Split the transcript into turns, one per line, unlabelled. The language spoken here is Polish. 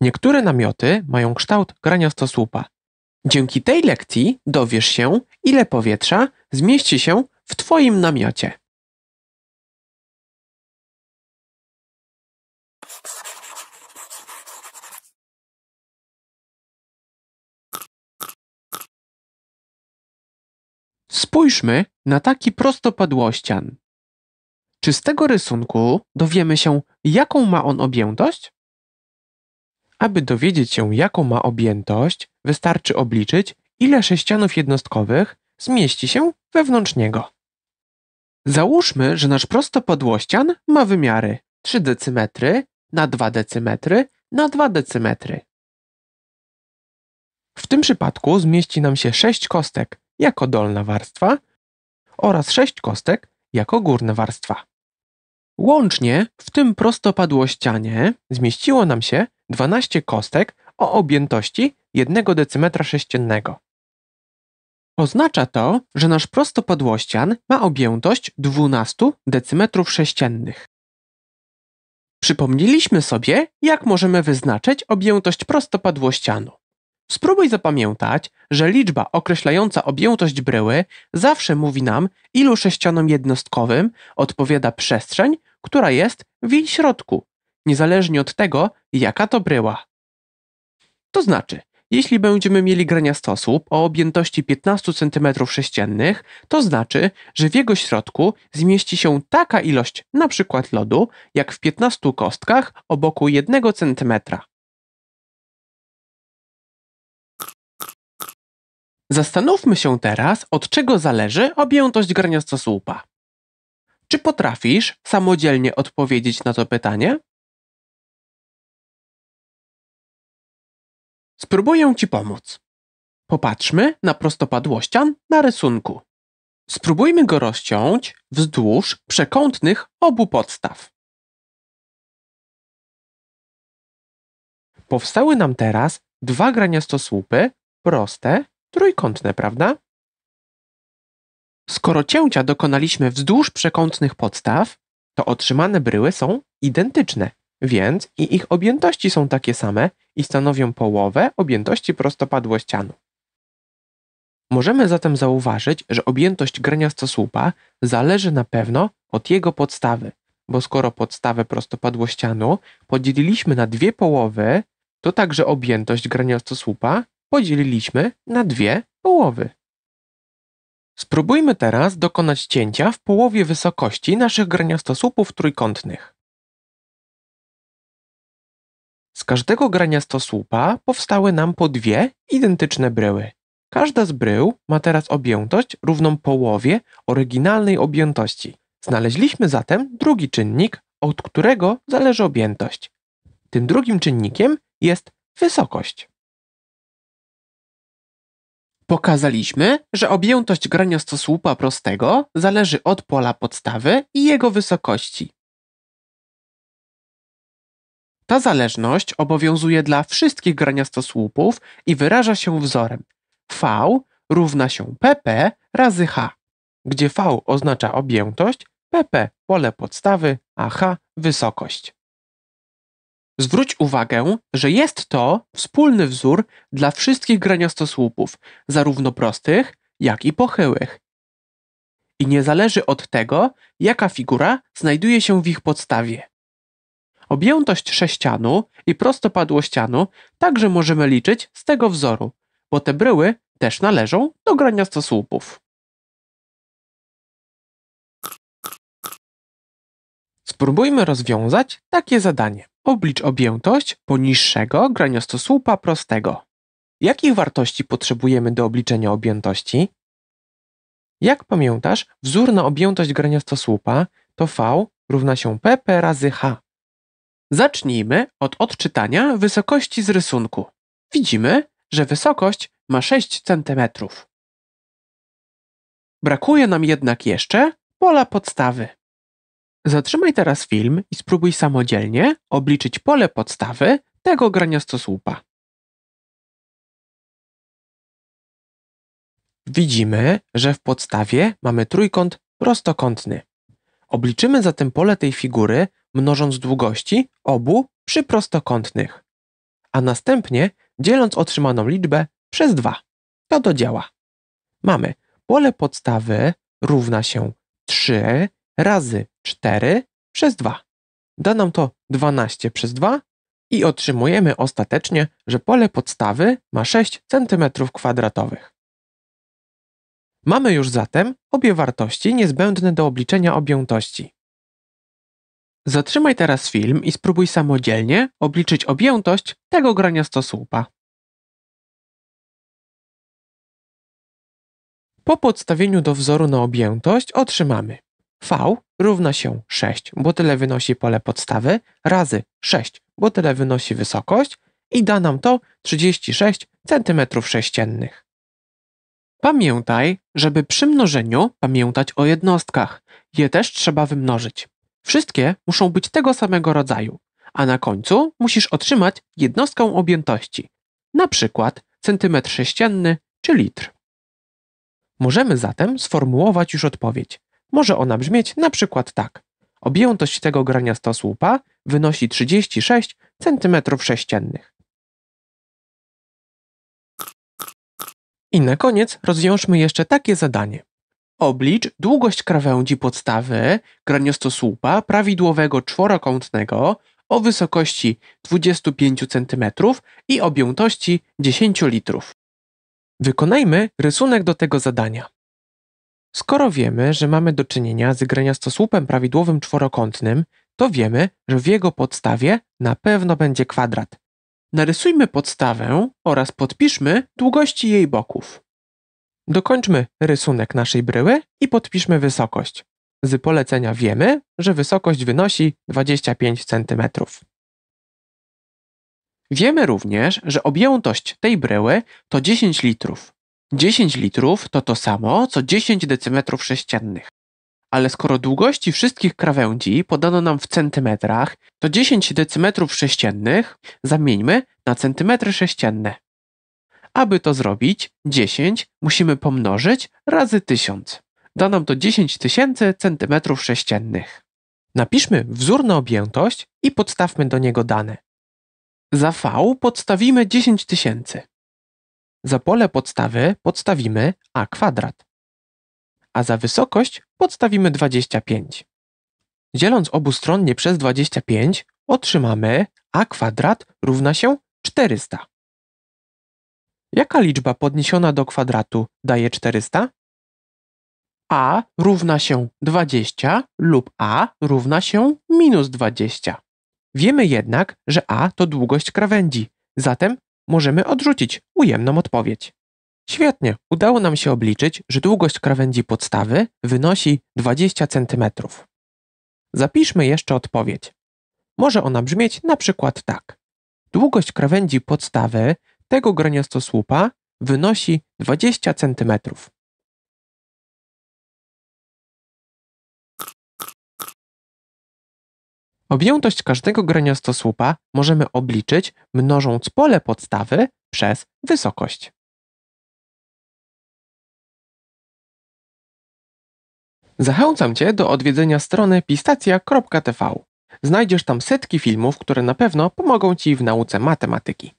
Niektóre namioty mają kształt graniastosłupa. Dzięki tej lekcji dowiesz się, ile powietrza zmieści się w Twoim namiocie. Spójrzmy na taki prostopadłościan. Czy z tego rysunku dowiemy się, jaką ma on objętość? Aby dowiedzieć się, jaką ma objętość, wystarczy obliczyć, ile sześcianów jednostkowych zmieści się wewnątrz niego. Załóżmy, że nasz prostopadłościan ma wymiary 3 decymetry na 2 decymetry na 2 decymetry. W tym przypadku zmieści nam się 6 kostek jako dolna warstwa oraz 6 kostek jako górna warstwa. Łącznie w tym prostopadłościanie zmieściło nam się 12 kostek o objętości 1 decymetra sześciennego. Oznacza to, że nasz prostopadłościan ma objętość 12 decymetrów sześciennych. Przypomnieliśmy sobie, jak możemy wyznaczyć objętość prostopadłościanu. Spróbuj zapamiętać, że liczba określająca objętość bryły zawsze mówi nam, ilu sześcianom jednostkowym odpowiada przestrzeń, która jest w jej środku niezależnie od tego, jaka to bryła. To znaczy, jeśli będziemy mieli grania stosłup o objętości 15 cm3, to znaczy, że w jego środku zmieści się taka ilość np. lodu, jak w 15 kostkach o boku 1 cm.
Zastanówmy
się teraz, od czego zależy objętość graniasta słupa. Czy potrafisz samodzielnie odpowiedzieć na to pytanie? Spróbuję ci pomóc. Popatrzmy na prostopadłościan na rysunku. Spróbujmy go rozciąć wzdłuż
przekątnych obu podstaw.
Powstały nam teraz dwa graniastosłupy, proste, trójkątne, prawda? Skoro cięcia dokonaliśmy wzdłuż przekątnych podstaw, to otrzymane bryły są identyczne, więc i ich objętości są takie same i stanowią połowę objętości prostopadłościanu. Możemy zatem zauważyć, że objętość graniastosłupa zależy na pewno od jego podstawy, bo skoro podstawę prostopadłościanu podzieliliśmy na dwie połowy, to także objętość graniastosłupa podzieliliśmy na dwie połowy. Spróbujmy teraz dokonać cięcia w połowie wysokości naszych graniastosłupów trójkątnych. Z każdego grania stosłupa powstały nam po dwie identyczne bryły. Każda z brył ma teraz objętość równą połowie oryginalnej objętości. Znaleźliśmy zatem drugi czynnik, od którego zależy objętość. Tym drugim czynnikiem jest wysokość. Pokazaliśmy, że objętość stosłupa prostego zależy od pola podstawy i jego wysokości. Ta zależność obowiązuje dla wszystkich graniastosłupów i wyraża się wzorem V równa się PP razy H, gdzie V oznacza objętość, PP pole podstawy, a H wysokość. Zwróć uwagę, że jest to wspólny wzór dla wszystkich graniastosłupów, zarówno prostych, jak i pochyłych. I nie zależy od tego, jaka figura znajduje się w ich podstawie. Objętość sześcianu i prostopadłościanu także możemy liczyć z tego wzoru, bo te bryły też należą
do graniastosłupów.
Spróbujmy rozwiązać takie zadanie. Oblicz objętość poniższego graniostosłupa prostego. Jakich wartości potrzebujemy do obliczenia objętości? Jak pamiętasz, wzór na objętość graniostosłupa to V równa się PP razy H. Zacznijmy od odczytania wysokości z rysunku. Widzimy, że wysokość ma 6 cm. Brakuje nam jednak jeszcze pola podstawy. Zatrzymaj teraz film i spróbuj samodzielnie obliczyć pole podstawy tego
graniastosłupa.
Widzimy, że w podstawie mamy trójkąt prostokątny. Obliczymy zatem pole tej figury, mnożąc długości obu przy prostokątnych, a następnie dzieląc otrzymaną liczbę przez 2. To działa. Mamy pole podstawy równa się 3 razy 4 przez 2. Da nam to 12 przez 2 i otrzymujemy ostatecznie, że pole podstawy ma 6 cm kwadratowych. Mamy już zatem obie wartości niezbędne do obliczenia objętości. Zatrzymaj teraz film i spróbuj samodzielnie obliczyć objętość
tego graniastosłupa.
Po podstawieniu do wzoru na objętość otrzymamy V równa się 6, bo tyle wynosi pole podstawy, razy 6, bo tyle wynosi wysokość i da nam to 36 cm sześciennych. Pamiętaj, żeby przy mnożeniu pamiętać o jednostkach. Je też trzeba wymnożyć. Wszystkie muszą być tego samego rodzaju, a na końcu musisz otrzymać jednostkę objętości, na przykład centymetr sześcienny czy litr. Możemy zatem sformułować już odpowiedź. Może ona brzmieć na przykład tak. Objętość tego graniastosłupa wynosi 36 cm sześciennych. I na koniec rozwiążmy jeszcze takie zadanie. Oblicz długość krawędzi podstawy graniostosłupa prawidłowego czworokątnego o wysokości 25 cm i objętości 10 litrów. Wykonajmy rysunek do tego zadania. Skoro wiemy, że mamy do czynienia z graniastosłupem prawidłowym czworokątnym, to wiemy, że w jego podstawie na pewno będzie kwadrat. Narysujmy podstawę oraz podpiszmy długości jej boków. Dokończmy rysunek naszej bryły i podpiszmy wysokość. Z polecenia wiemy, że wysokość wynosi 25 cm. Wiemy również, że objętość tej bryły to 10 litrów. 10 litrów to to samo co 10 dm sześciennych ale skoro długości wszystkich krawędzi podano nam w centymetrach, to 10 decymetrów sześciennych zamieńmy na centymetry sześcienne. Aby to zrobić, 10 musimy pomnożyć razy 1000. Da nam to 10 tysięcy centymetrów sześciennych. Napiszmy wzór na objętość i podstawmy do niego dane. Za V podstawimy 10 tysięcy. Za pole podstawy podstawimy a kwadrat a za wysokość podstawimy 25. Dzieląc obustronnie przez 25 otrzymamy a kwadrat równa się 400. Jaka liczba podniesiona do kwadratu daje 400? a równa się 20 lub a równa się minus 20. Wiemy jednak, że a to długość krawędzi, zatem możemy odrzucić ujemną odpowiedź. Świetnie, udało nam się obliczyć, że długość krawędzi podstawy wynosi 20 cm. Zapiszmy jeszcze odpowiedź. Może ona brzmieć na przykład tak. Długość krawędzi podstawy tego graniastosłupa wynosi 20 cm.
Objętość każdego graniastosłupa możemy obliczyć mnożąc pole podstawy przez wysokość.
Zachęcam Cię do odwiedzenia strony pistacja.tv. Znajdziesz tam setki filmów, które na pewno pomogą Ci w nauce
matematyki.